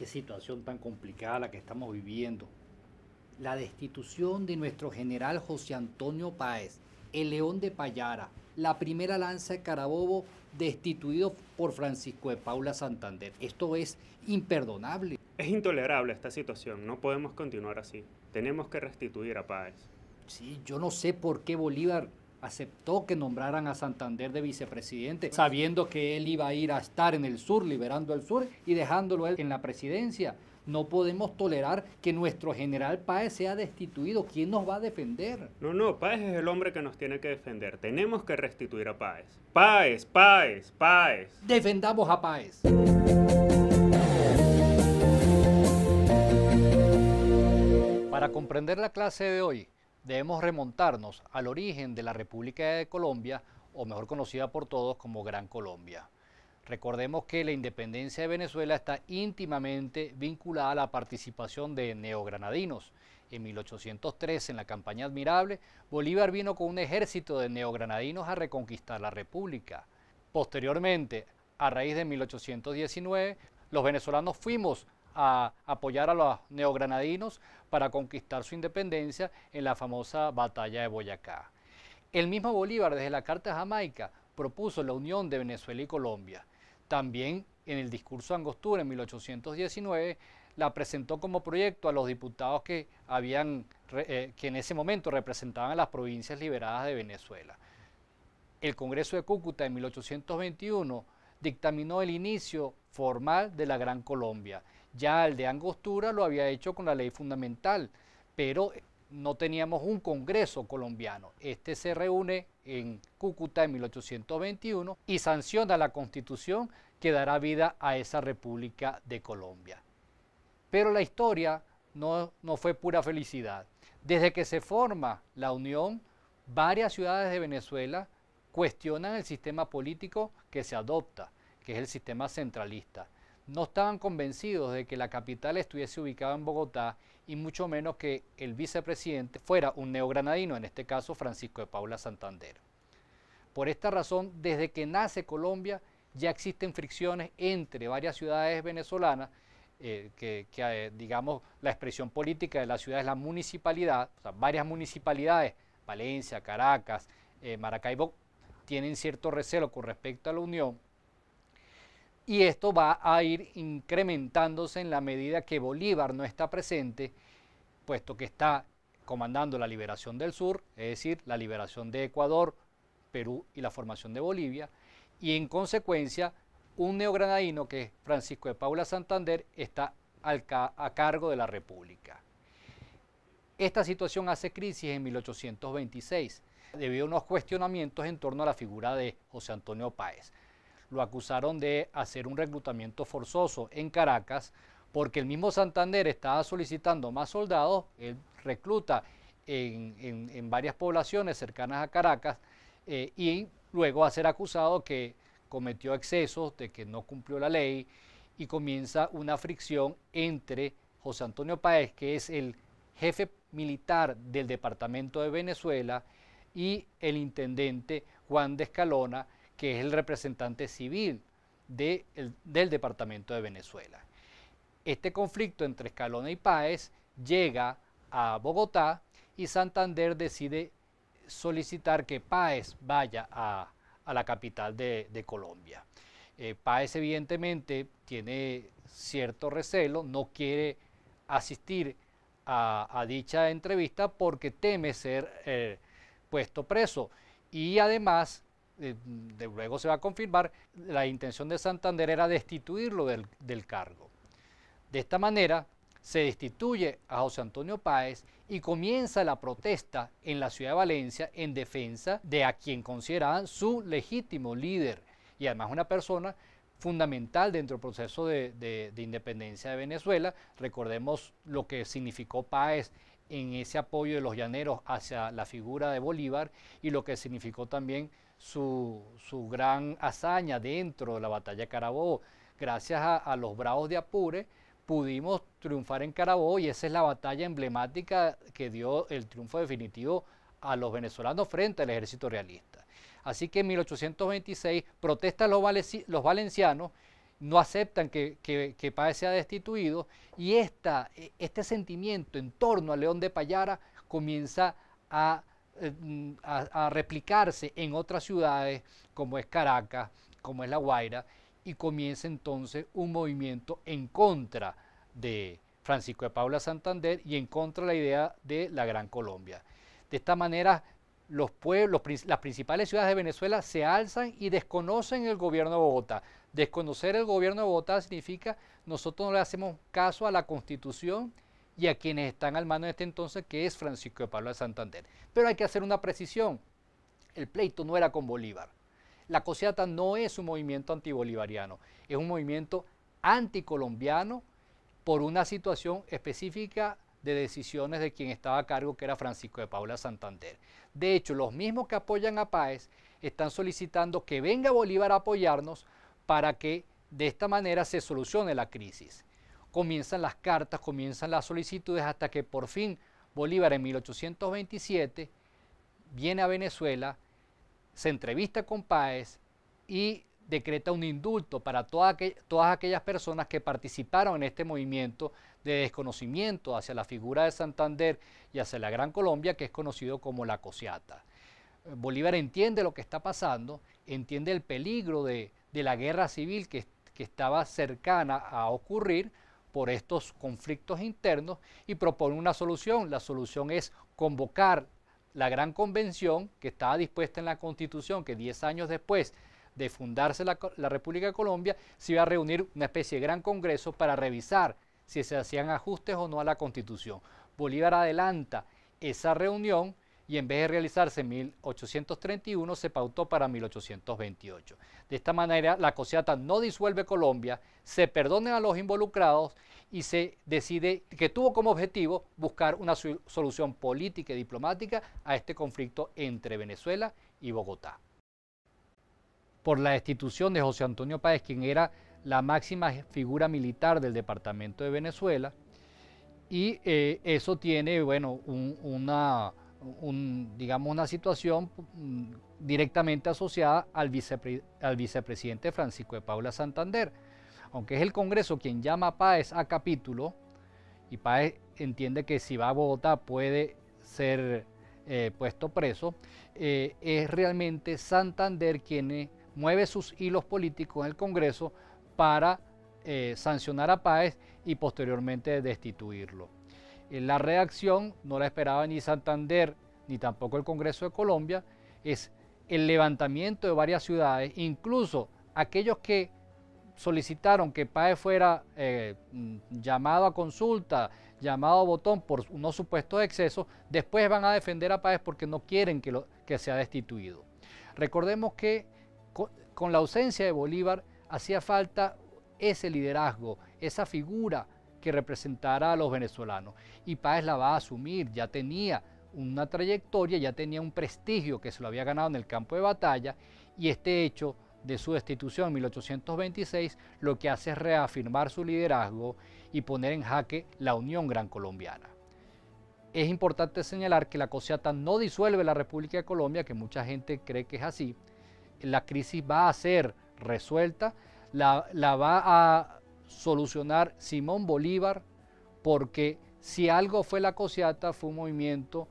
qué situación tan complicada la que estamos viviendo. La destitución de nuestro general José Antonio Páez, el león de Payara, la primera lanza de Carabobo destituido por Francisco de Paula Santander. Esto es imperdonable. Es intolerable esta situación, no podemos continuar así. Tenemos que restituir a Páez. Sí, yo no sé por qué Bolívar aceptó que nombraran a Santander de vicepresidente, sabiendo que él iba a ir a estar en el sur, liberando al sur y dejándolo él en la presidencia. No podemos tolerar que nuestro general Páez sea destituido. ¿Quién nos va a defender? No, no, Páez es el hombre que nos tiene que defender. Tenemos que restituir a Páez. Páez, Páez, Páez. Defendamos a Páez. Para comprender la clase de hoy, debemos remontarnos al origen de la República de Colombia, o mejor conocida por todos como Gran Colombia. Recordemos que la independencia de Venezuela está íntimamente vinculada a la participación de neogranadinos. En 1803 en la campaña admirable, Bolívar vino con un ejército de neogranadinos a reconquistar la República. Posteriormente, a raíz de 1819, los venezolanos fuimos a apoyar a los neogranadinos para conquistar su independencia en la famosa batalla de Boyacá. El mismo Bolívar desde la Carta de Jamaica propuso la unión de Venezuela y Colombia. También en el discurso de Angostura en 1819 la presentó como proyecto a los diputados que, eh, que en ese momento representaban a las provincias liberadas de Venezuela. El Congreso de Cúcuta en 1821 dictaminó el inicio formal de la Gran Colombia ya el de Angostura lo había hecho con la ley fundamental, pero no teníamos un Congreso colombiano. Este se reúne en Cúcuta en 1821 y sanciona la Constitución que dará vida a esa República de Colombia. Pero la historia no, no fue pura felicidad. Desde que se forma la Unión, varias ciudades de Venezuela cuestionan el sistema político que se adopta, que es el sistema centralista no estaban convencidos de que la capital estuviese ubicada en Bogotá y mucho menos que el vicepresidente fuera un neogranadino, en este caso Francisco de Paula Santander. Por esta razón, desde que nace Colombia ya existen fricciones entre varias ciudades venezolanas, eh, que, eh, digamos la expresión política de la ciudad es la municipalidad, varias municipalidades, Valencia, Caracas, eh, Maracaibo, tienen cierto recelo con respecto a la Unión y esto va a ir incrementándose en la medida que Bolívar no está presente, puesto que está comandando la liberación del sur, es decir, la liberación de Ecuador, Perú y la formación de Bolivia, y en consecuencia un neogranadino que es Francisco de Paula Santander está a cargo de la República. Esta situación hace crisis en 1826 debido a unos cuestionamientos en torno a la figura de José Antonio Páez lo acusaron de hacer un reclutamiento forzoso en Caracas, porque el mismo Santander estaba solicitando más soldados, él recluta en, varias poblaciones cercanas a Caracas eh, y luego va a ser acusado que cometió excesos, de que no cumplió la ley y comienza una fricción entre José Antonio Páez, que es el jefe militar del Departamento de Venezuela, y el intendente Juan de Escalona, que es el representante civil del Departamento de Venezuela. Este conflicto entre Escalona y Páez llega a Bogotá y Santander decide solicitar que Páez vaya a, la capital de, Colombia. Paez, eh, Páez evidentemente tiene cierto recelo, no quiere asistir a, dicha entrevista porque teme ser eh, puesto preso y además eh, de luego se va a confirmar, la intención de Santander era destituirlo del, cargo. De esta manera, se destituye a José Antonio Páez y comienza la protesta en la ciudad de Valencia en defensa de a quien consideraban su legítimo líder y además una persona fundamental dentro del proceso de, de independencia de Venezuela. Recordemos lo que significó Páez en ese apoyo de los llaneros hacia la figura de Bolívar y lo que significó también su, su gran hazaña dentro de la batalla de Carabobo. Gracias a, los bravos de Apure pudimos triunfar en Carabobo y esa es la batalla emblemática que dio el triunfo definitivo a los venezolanos frente al ejército realista. Así que en 1826 protestan los, los valencianos, no aceptan que, que, sea destituido y e, este sentimiento en torno a León de Payara comienza a eh, mm, a, replicarse en otras ciudades como es Caracas, como es La Guaira, y comienza entonces un movimiento en contra de Francisco de Paula Santander y en contra de la idea de la Gran Colombia. De esta manera, los pueblos, las principales ciudades de Venezuela se alzan y desconocen el gobierno de Bogotá. Desconocer el gobierno de Bogotá significa nosotros no le hacemos caso a la constitución y a quienes están al mano en este entonces, que es Francisco de Pablo de Santander. Pero hay que hacer una precisión. El pleito no era con Bolívar. La COSEATA no es un movimiento antibolivariano, es un movimiento anticolombiano por una situación específica de decisiones de quien estaba a cargo, que era Francisco de Paula Santander. De hecho, los mismos que apoyan a Páez están solicitando que venga Bolívar a apoyarnos para que de esta manera se solucione la crisis comienzan las cartas, comienzan las solicitudes, hasta que por fin Bolívar en 1827 viene a Venezuela, se entrevista con Páez y decreta un indulto para todas aquellas personas que participaron en este movimiento de desconocimiento hacia la figura de Santander y hacia la Gran Colombia, que es conocido como la Cosiata. Bolívar entiende lo que está pasando, entiende el peligro de, de la guerra civil que estaba cercana a ocurrir, por estos conflictos internos y propone una solución. La solución es convocar la gran convención que estaba dispuesta en la Constitución, que 10 años después de fundarse la, República de Colombia, se iba a reunir una especie de gran congreso para revisar si se hacían ajustes o no a la Constitución. Bolívar adelanta esa reunión y en vez de realizarse en 1831 se pautó para 1828. De esta manera la coseata no disuelve Colombia, se perdonen a los involucrados y se decide que tuvo como objetivo buscar una solución política y diplomática a este conflicto entre Venezuela y Bogotá. Por la destitución de José Antonio Páez, quien era la máxima figura militar del departamento de Venezuela, y eh, eso tiene, bueno, una digamos, una situación mm, directamente asociada al, vicepresidente Francisco de Paula Santander. Aunque es el Congreso quien llama a Páez a capítulo, y Páez entiende que si va a votar puede ser eh, puesto preso, eh, es realmente Santander quien eh, mueve sus hilos políticos en el Congreso para sancionar a Páez y posteriormente destituirlo la reacción no la esperaba ni Santander ni tampoco el Congreso de Colombia, es el levantamiento de varias ciudades, incluso aquellos que solicitaron que Páez fuera eh, llamado a consulta, llamado a botón por unos supuestos excesos, después van a defender a Paez porque no quieren que, sea destituido. Recordemos que con la ausencia de Bolívar hacía falta ese liderazgo, esa figura que representara a los venezolanos. Y Páez la va a asumir, ya tenía una trayectoria, ya tenía un prestigio que se lo había ganado en el campo de batalla y este hecho de su destitución en 1826 lo que hace es reafirmar su liderazgo y poner en jaque la Unión Gran Colombiana. Es importante señalar que la coseata no disuelve la República de Colombia, que mucha gente cree que es así. La crisis va a ser resuelta, la va a solucionar Simón Bolívar, porque si algo fue la Cosiata, fue un movimiento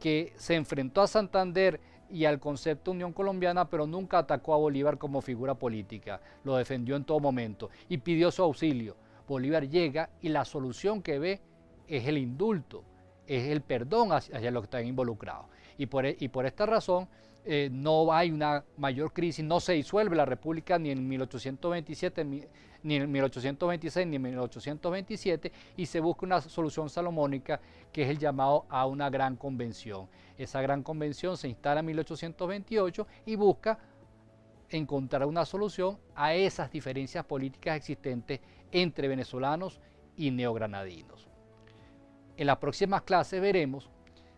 que se enfrentó a Santander y al concepto Unión Colombiana, pero nunca atacó a Bolívar como figura política, lo defendió en todo momento y pidió su auxilio. Bolívar llega y la solución que ve es el indulto, es el perdón hacia, los que están involucrados. Y por, e, y por esta razón eh, no hay una mayor crisis, no se disuelve la República ni en 1827, ni en 1826, ni en 1827, y se busca una solución salomónica que es el llamado a una gran convención. Esa gran convención se instala en 1828 y busca encontrar una solución a esas diferencias políticas existentes entre venezolanos y neogranadinos. En las próximas clases veremos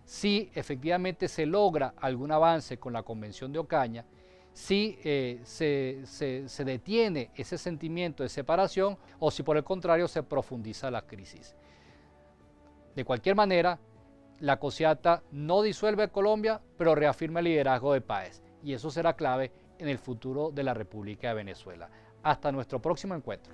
si efectivamente se logra algún avance con la Convención de Ocaña, si eh, se, se detiene ese sentimiento de separación o si por el contrario se profundiza la crisis. De cualquier manera, la COSIATA no disuelve Colombia, pero reafirma el liderazgo de Páez y eso será clave en el futuro de la República de Venezuela. Hasta nuestro próximo encuentro.